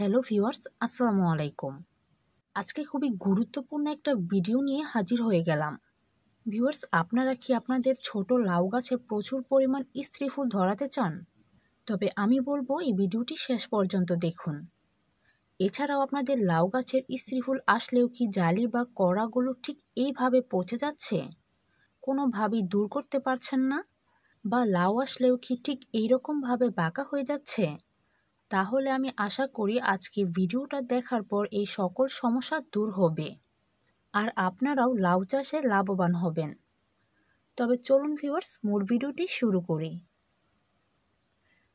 hello viewers আসসালামু আলাইকুম আজকে খুবই গুরুত্বপূর্ণ একটা ভিডিও নিয়ে হাজির হয়ে গেলাম ভিউয়ার্স আপনারা কি আপনাদের ছোট লাউ গাছে প্রচুর পরিমাণ স্ত্রী ফুল ধরাতে চান তবে আমি বলবো এই ভিডিওটি শেষ পর্যন্ত দেখুন এছাড়াও আপনাদের লাউ গাছের স্ত্রী ফুল আসলেও কি জালি বা কড়াগুলো ঠিক এইভাবে পচে যাচ্ছে কোনোভাবেই দূর করতে পারছেন না বা লাউ আসলেও কি ঠিক এইরকমভাবে বাঁকা হয়ে যাচ্ছে তাহলে আমি আশা করি আজকে ভিডিওটা দেখার পর এই সকল সমস্যা দূর হবে আর আপনারাও লাউ চাষে লাভবান হবেন তবে চলুন ভিউয়ার্স মোট ভিডিওটি শুরু করি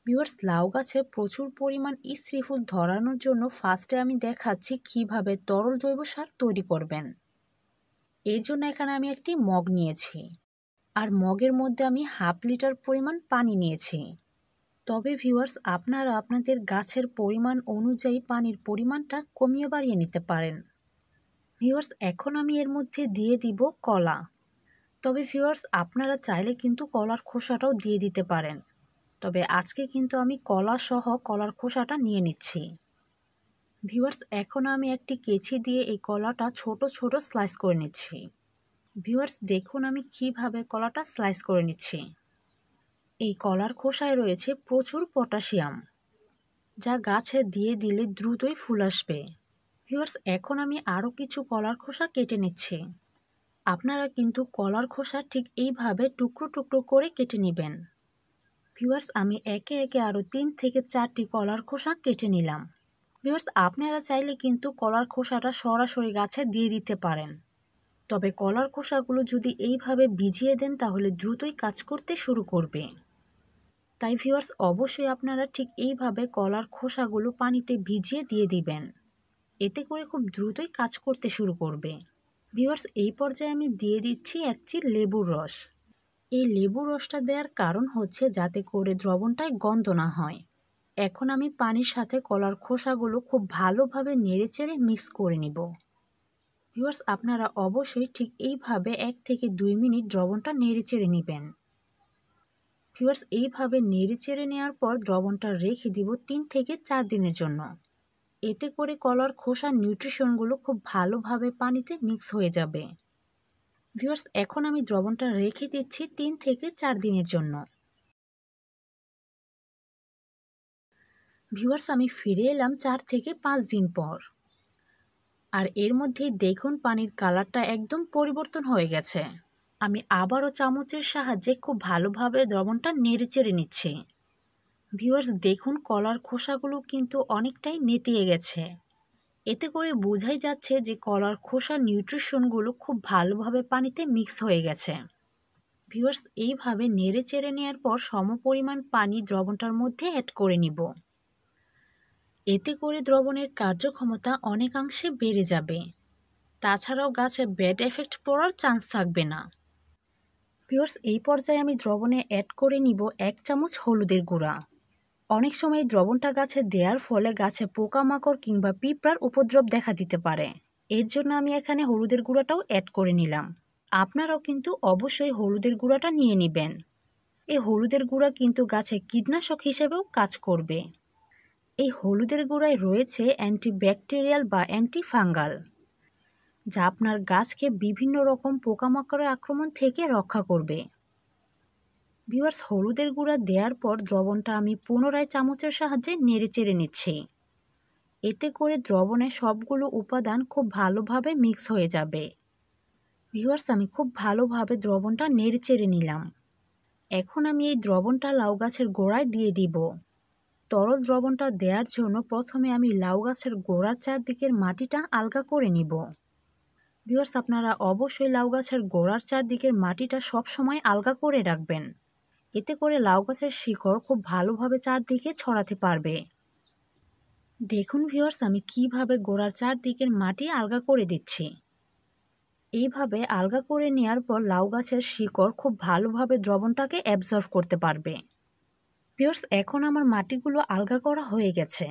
ভিউয়ার্স লাউ গাছে প্রচুর পরিমাণ ইস্ত্রিফুল ধরানোর জন্য ফার্স্টে আমি দেখাচ্ছি কিভাবে তরল জৈব সার তৈরি করবেন এর জন্য এখানে আমি একটি মগ নিয়েছি আর মগের মধ্যে আমি হাফ লিটার পরিমাণ পানি নিয়েছি তবে ভিউয়ার্স আপনারা আপনাদের গাছের পরিমাণ অনুযায়ী পানির পরিমাণটা কমিয়ে বাড়িয়ে নিতে পারেন ভিউয়ার্স এখন আমি এর মধ্যে দিয়ে দিব কলা তবে ভিউয়ার্স আপনারা চাইলে কিন্তু কলার খোসাটাও দিয়ে দিতে পারেন তবে আজকে কিন্তু আমি কলা সহ কলার খোসাটা নিয়ে নিচ্ছি ভিউয়ার্স এখন আমি একটি কেচি দিয়ে এই কলাটা ছোট ছোট স্লাইস করে নিচ্ছি ভিউয়ার্স দেখুন আমি কিভাবে কলাটা স্লাইস করে নিচ্ছি এই কলার খোসায় রয়েছে প্রচুর পটাশিয়াম যা গাছে দিয়ে দিলে দ্রুতই ফুল আসবে ভিউয়ার্স এখন আমি আরও কিছু কলার খোসা কেটে নিচ্ছি আপনারা কিন্তু কলার খোসা ঠিক এইভাবে টুকরো টুকরো করে কেটে নেবেন ভিউয়ার্স আমি একে একে আরও তিন থেকে চারটি কলার খোসা কেটে নিলাম ভিউয়ার্স আপনারা চাইলে কিন্তু কলার খোসাটা সরাসরি গাছে দিয়ে দিতে পারেন তবে কলার খোসাগুলো যদি এইভাবে ভিজিয়ে দেন তাহলে দ্রুতই কাজ করতে শুরু করবে তাই ভিউয়ার্স অবশ্যই আপনারা ঠিক এইভাবে কলার খোসাগুলো পানিতে ভিজিয়ে দিয়ে দিবেন এতে করে খুব দ্রুতই কাজ করতে শুরু করবে ভিউয়ার্স এই পর্যায়ে আমি দিয়ে দিচ্ছি একচি লেবুর রস এই লেবুর রসটা দেওয়ার কারণ হচ্ছে যাতে করে দ্রবণটায় গন্ধ না হয় এখন আমি পানির সাথে কলার খোসাগুলো খুব ভালোভাবে নেড়ে চেড়ে মিক্স করে নিব ভিউয়ার্স আপনারা অবশ্যই ঠিক এইভাবে এক থেকে দুই মিনিট দ্রবণটা নেড়ে চেড়ে নেবেন ভিউয়ার্স এইভাবে নেড়ে চেড়ে নেওয়ার পর দ্রবণটা রেখে দিব তিন থেকে চার দিনের জন্য এতে করে কলার খোসার নিউট্রিশনগুলো খুব ভালোভাবে পানিতে মিক্স হয়ে যাবে ভিউয়ার্স এখন আমি দ্রবণটা রেখে দিচ্ছি তিন থেকে চার দিনের জন্য ভিউয়ার্স আমি ফিরে এলাম চার থেকে পাঁচ দিন পর আর এর মধ্যেই দেখুন পানির কালারটা একদম পরিবর্তন হয়ে গেছে আমি আবারও চামচের সাহায্যে খুব ভালোভাবে দ্রবণটা নেড়ে চেড়ে নিচ্ছি ভিউয়ার্স দেখুন কলার খোসাগুলো কিন্তু অনেকটাই নেতিয়ে গেছে এতে করে বোঝাই যাচ্ছে যে কলার খোসার নিউট্রিশনগুলো খুব ভালোভাবে পানিতে মিক্স হয়ে গেছে ভিউয়ার্স এইভাবে নেড়ে চেড়ে নেওয়ার পর সমপরিমাণ পানি দ্রবণটার মধ্যে অ্যাড করে নিব এতে করে দ্রবণের কার্যক্ষমতা অনেকাংশে বেড়ে যাবে তাছাড়াও গাছে ব্যাড এফেক্ট পড়ার চান্স থাকবে না ভিওর্স এই পর্যায়ে আমি দ্রবণে অ্যাড করে নিব এক চামচ হলুদের গুঁড়া অনেক সময় দ্রবণটা গাছে দেওয়ার ফলে গাছে পোকামাকড় কিংবা পিঁপড়ার উপদ্রব দেখা দিতে পারে এর জন্য আমি এখানে হলুদের গুঁড়াটাও অ্যাড করে নিলাম আপনারাও কিন্তু অবশ্যই হলুদের গুঁড়াটা নিয়ে নেবেন এই হলুদের গুঁড়া কিন্তু গাছে কীটনাশক হিসেবেও কাজ করবে এই হলুদের গুঁড়ায় রয়েছে অ্যান্টিব্যাকটেরিয়াল বা অ্যান্টিফাঙ্গাল যা আপনার গাছকে বিভিন্ন রকম পোকামাকড়ের আক্রমণ থেকে রক্ষা করবে ভিওয়ার্স হলুদের গুঁড়া দেওয়ার পর দ্রবণটা আমি পুনরায় চামচের সাহায্যে নেড়ে চেড়ে নিচ্ছি এতে করে দ্রবণের সবগুলো উপাদান খুব ভালোভাবে মিক্স হয়ে যাবে ভিওয়ার্স আমি খুব ভালোভাবে দ্রবণটা নেড়ে চেড়ে নিলাম এখন আমি এই দ্রবণটা লাউ গাছের গোড়ায় দিয়ে দিব তরল দ্রবণটা দেওয়ার জন্য প্রথমে আমি লাউ গাছের গোড়ার চারদিকের মাটিটা আলগা করে নিব ভিউয়ার্স আপনারা অবশ্যই লাউ গাছের গোড়ার চারদিকের মাটিটা সবসময় আলগা করে রাখবেন এতে করে লাউ গাছের শিকড় খুব ভালোভাবে চারদিকে ছড়াতে পারবে দেখুন ভিউয়ার্স আমি কিভাবে গোড়ার চারদিকের মাটি আলগা করে দিচ্ছি এইভাবে আলগা করে নেওয়ার পর লাউ গাছের শিকড় খুব ভালোভাবে দ্রবণটাকে অ্যাবজর্ভ করতে পারবে ভিউয়ার্স এখন আমার মাটিগুলো আলগা করা হয়ে গেছে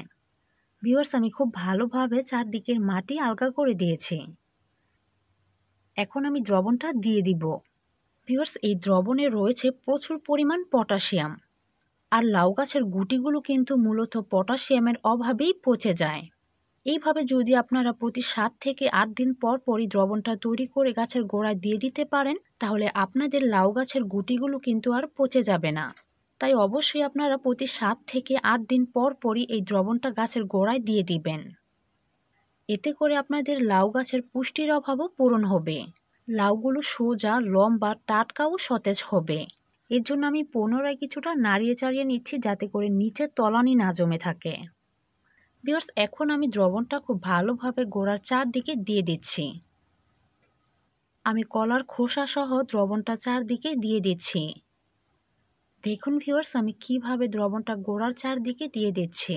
ভিউয়ার্স আমি খুব ভালোভাবে চারদিকের মাটি আলগা করে দিয়েছি এখন আমি দ্রবণটা দিয়ে দিব ভিউয়ার্স এই দ্রবণে রয়েছে প্রচুর পরিমাণ পটাশিয়াম আর লাউ গাছের গুটিগুলো কিন্তু মূলত পটাশিয়ামের অভাবেই পচে যায় এইভাবে যদি আপনারা প্রতি সাত থেকে আট দিন পর পরই দ্রবণটা তৈরি করে গাছের গোড়ায় দিয়ে দিতে পারেন তাহলে আপনাদের লাউ গাছের গুটিগুলো কিন্তু আর পচে যাবে না তাই অবশ্যই আপনারা প্রতি সাত থেকে আট দিন পর পরই এই দ্রবণটা গাছের গোড়ায় দিয়ে দিবেন এতে করে আপনাদের লাউ গাছের পুষ্টির অভাবও পূরণ হবে লাউগুলো সোজা লম্বা টাটকা ও সতেজ হবে এর জন্য আমি পুনরায় কিছুটা নাড়িয়ে চাড়িয়ে নিচ্ছি যাতে করে নিচের তলানি না জমে থাকে বিয়ার্স এখন আমি দ্রবণটা খুব ভালোভাবে গোড়ার চারদিকে দিয়ে দিচ্ছি আমি কলার খোসা সহ দ্রবণটা চারদিকে দিয়ে দিচ্ছি দেখুন ভিউয়ার্স আমি কিভাবে দ্রবণটা গোড়ার চারদিকে দিয়ে দিচ্ছি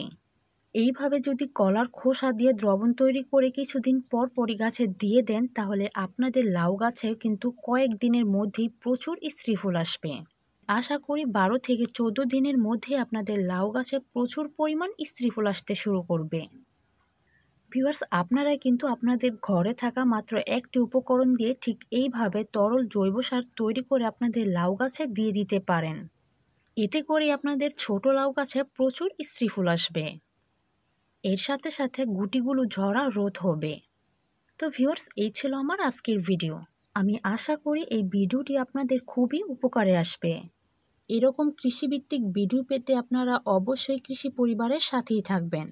এইভাবে যদি কলার খোসা দিয়ে দ্রবণ তৈরি করে কিছুদিন পর পরই গাছে দিয়ে দেন তাহলে আপনাদের লাউ গাছে কিন্তু কয়েক দিনের মধ্যেই প্রচুর স্ত্রী ফুল আসবে আশা করি বারো থেকে চোদ্দ দিনের মধ্যে আপনাদের লাউ গাছে প্রচুর পরিমাণ স্ত্রী ফুল আসতে শুরু করবে ভিউয়ার্স আপনারা কিন্তু আপনাদের ঘরে থাকা মাত্র একটি উপকরণ দিয়ে ঠিক এইভাবে তরল জৈব সার তৈরি করে আপনাদের লাউ গাছে দিয়ে দিতে পারেন এতে করে আপনাদের ছোট লাউ গাছে প্রচুর স্ত্রী ফুল আসবে এর সাথে সাথে গুটিগুলো ঝরা রোধ হবে তো ভিউয়ার্স এই ছিল আমার আজকের ভিডিও আমি আশা করি এই ভিডিওটি আপনাদের খুবই উপকারে আসবে এরকম কৃষিভিত্তিক ভিডিও পেতে আপনারা অবশ্যই কৃষি পরিবারের সাথেই থাকবেন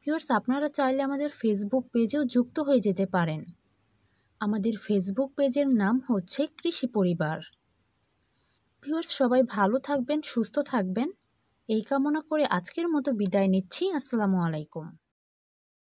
ভিউয়ার্স আপনারা চাইলে আমাদের ফেসবুক পেজেও যুক্ত হয়ে যেতে পারেন আমাদের ফেসবুক পেজের নাম হচ্ছে কৃষি পরিবার ভিউয়ার্স সবাই ভালো থাকবেন সুস্থ থাকবেন এই কামনা করে আজকের মতো বিদায় নিচ্ছি আসসালামু আলাইকুম